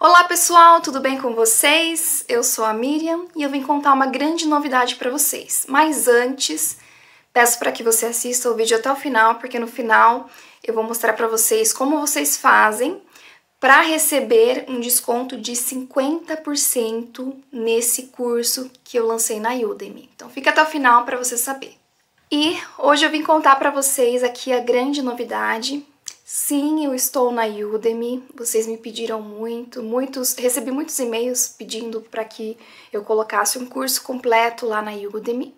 Olá pessoal, tudo bem com vocês? Eu sou a Miriam e eu vim contar uma grande novidade para vocês. Mas antes, peço para que você assista o vídeo até o final, porque no final eu vou mostrar para vocês como vocês fazem para receber um desconto de 50% nesse curso que eu lancei na Udemy. Então fica até o final para você saber. E hoje eu vim contar para vocês aqui a grande novidade Sim, eu estou na Udemy. Vocês me pediram muito, muitos, recebi muitos e-mails pedindo para que eu colocasse um curso completo lá na Udemy.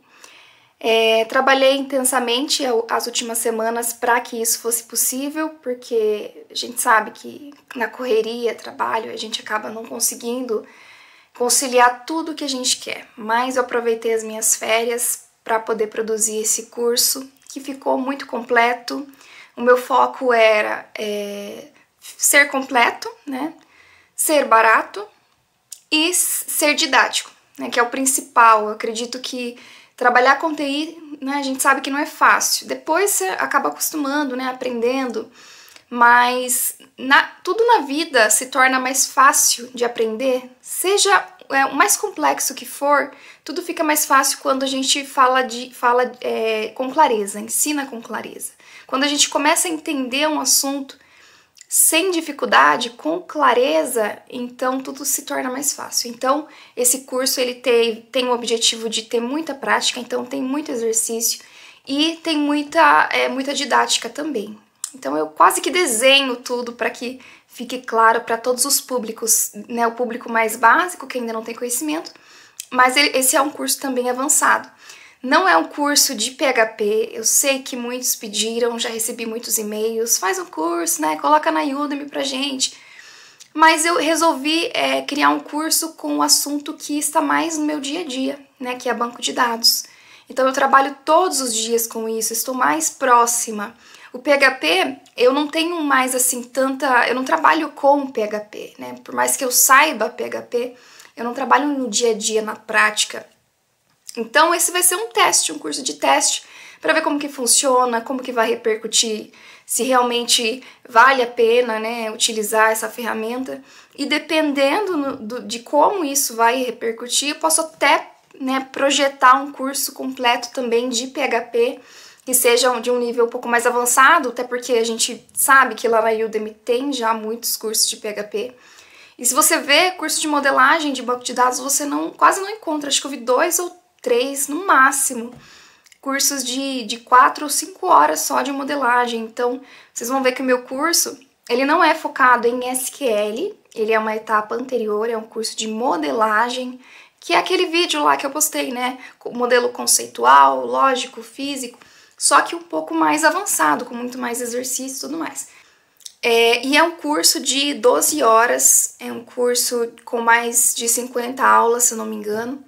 É, trabalhei intensamente as últimas semanas para que isso fosse possível, porque a gente sabe que na correria, trabalho, a gente acaba não conseguindo conciliar tudo o que a gente quer. Mas eu aproveitei as minhas férias para poder produzir esse curso, que ficou muito completo o meu foco era é, ser completo, né? ser barato e ser didático, né? que é o principal. Eu acredito que trabalhar com TI, né, a gente sabe que não é fácil. Depois você acaba acostumando, né, aprendendo, mas na, tudo na vida se torna mais fácil de aprender, seja é, o mais complexo que for, tudo fica mais fácil quando a gente fala, de, fala é, com clareza, ensina com clareza. Quando a gente começa a entender um assunto sem dificuldade, com clareza, então tudo se torna mais fácil. Então, esse curso ele tem, tem o objetivo de ter muita prática, então tem muito exercício e tem muita, é, muita didática também. Então eu quase que desenho tudo para que fique claro para todos os públicos, né, o público mais básico que ainda não tem conhecimento, mas ele, esse é um curso também avançado. Não é um curso de PHP, eu sei que muitos pediram, já recebi muitos e-mails, faz um curso, né, coloca na Udemy pra gente. Mas eu resolvi é, criar um curso com o um assunto que está mais no meu dia a dia, né, que é banco de dados. Então eu trabalho todos os dias com isso, estou mais próxima o PHP, eu não tenho mais assim tanta. Eu não trabalho com PHP, né? Por mais que eu saiba PHP, eu não trabalho no dia a dia, na prática. Então, esse vai ser um teste, um curso de teste, para ver como que funciona, como que vai repercutir, se realmente vale a pena né, utilizar essa ferramenta. E dependendo no, do, de como isso vai repercutir, eu posso até né, projetar um curso completo também de PHP que sejam de um nível um pouco mais avançado, até porque a gente sabe que lá na Udemy tem já muitos cursos de PHP. E se você vê curso de modelagem de banco de dados, você não quase não encontra. Acho que eu vi dois ou três no máximo. Cursos de, de quatro ou cinco horas só de modelagem. Então, vocês vão ver que o meu curso ele não é focado em SQL, ele é uma etapa anterior, é um curso de modelagem, que é aquele vídeo lá que eu postei, né? Modelo conceitual, lógico, físico só que um pouco mais avançado, com muito mais exercício e tudo mais. É, e é um curso de 12 horas, é um curso com mais de 50 aulas, se eu não me engano.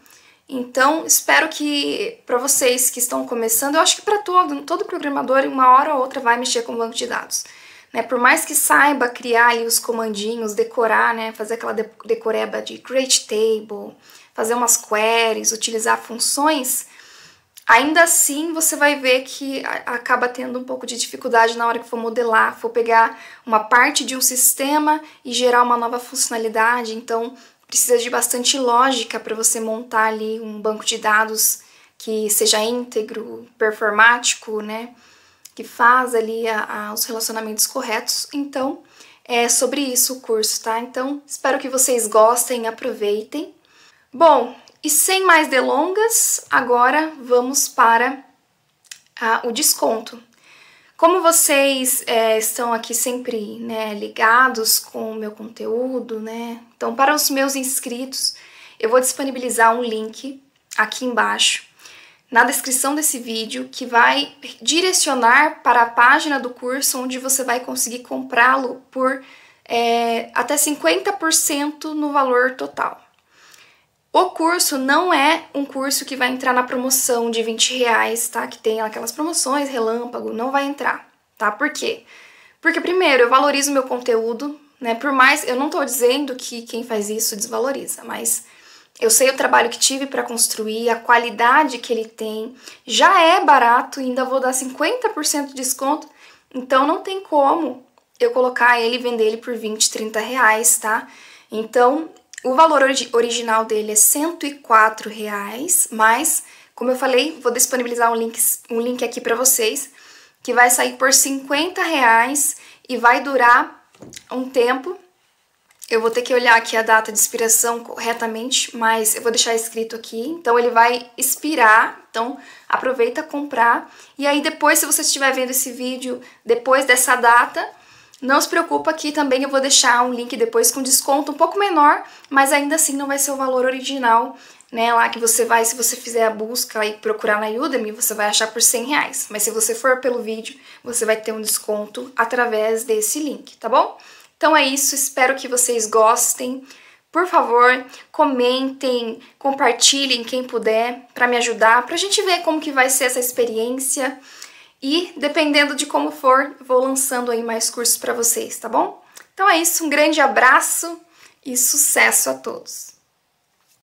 Então, espero que para vocês que estão começando, eu acho que para todo, todo programador, uma hora ou outra vai mexer com banco de dados. Né? Por mais que saiba criar ali os comandinhos, decorar, né? fazer aquela decoreba de create table, fazer umas queries, utilizar funções, Ainda assim, você vai ver que acaba tendo um pouco de dificuldade na hora que for modelar, for pegar uma parte de um sistema e gerar uma nova funcionalidade. Então, precisa de bastante lógica para você montar ali um banco de dados que seja íntegro, performático, né? Que faz ali a, a, os relacionamentos corretos. Então, é sobre isso o curso, tá? Então, espero que vocês gostem, aproveitem. Bom, e sem mais delongas, agora vamos para ah, o desconto. Como vocês é, estão aqui sempre né, ligados com o meu conteúdo, né? Então, para os meus inscritos, eu vou disponibilizar um link aqui embaixo na descrição desse vídeo que vai direcionar para a página do curso onde você vai conseguir comprá-lo por é, até 50% no valor total. O curso não é um curso que vai entrar na promoção de 20 reais, tá? Que tem aquelas promoções, relâmpago, não vai entrar, tá? Por quê? Porque, primeiro, eu valorizo meu conteúdo, né? Por mais, eu não tô dizendo que quem faz isso desvaloriza, mas eu sei o trabalho que tive para construir, a qualidade que ele tem, já é barato, ainda vou dar 50% de desconto, então não tem como eu colocar ele e vender ele por 20, 30 reais, tá? Então, o valor original dele é 104 reais, mas como eu falei, vou disponibilizar um link, um link aqui para vocês que vai sair por 50 reais e vai durar um tempo. Eu vou ter que olhar aqui a data de expiração corretamente, mas eu vou deixar escrito aqui. Então ele vai expirar, então aproveita comprar. E aí depois, se você estiver vendo esse vídeo depois dessa data, não se preocupa que também eu vou deixar um link depois com desconto um pouco menor, mas ainda assim não vai ser o valor original, né? Lá que você vai, se você fizer a busca e procurar na Udemy, você vai achar por 100 reais. Mas se você for pelo vídeo, você vai ter um desconto através desse link, tá bom? Então é isso, espero que vocês gostem. Por favor, comentem, compartilhem quem puder para me ajudar, para a gente ver como que vai ser essa experiência. E dependendo de como for, vou lançando aí mais cursos para vocês, tá bom? Então é isso, um grande abraço e sucesso a todos.